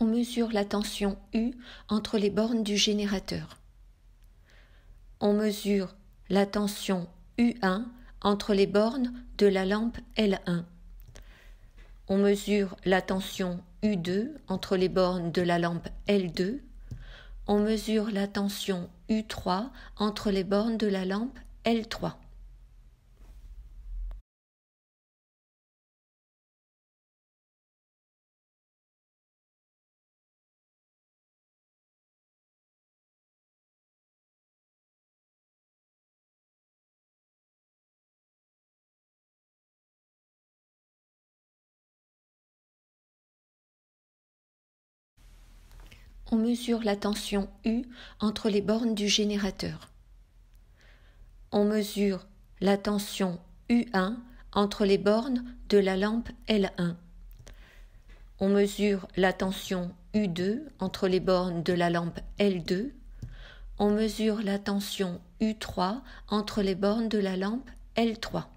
on mesure la tension U entre les bornes du générateur. On mesure la tension U1 entre les bornes de la lampe L1. On mesure la tension U2 entre les bornes de la lampe L2. On mesure la tension U3 entre les bornes de la lampe L3. on mesure la tension U entre les bornes du générateur. On mesure la tension U1 entre les bornes de la lampe L1. On mesure la tension U2 entre les bornes de la lampe L2. On mesure la tension U3 entre les bornes de la lampe L3.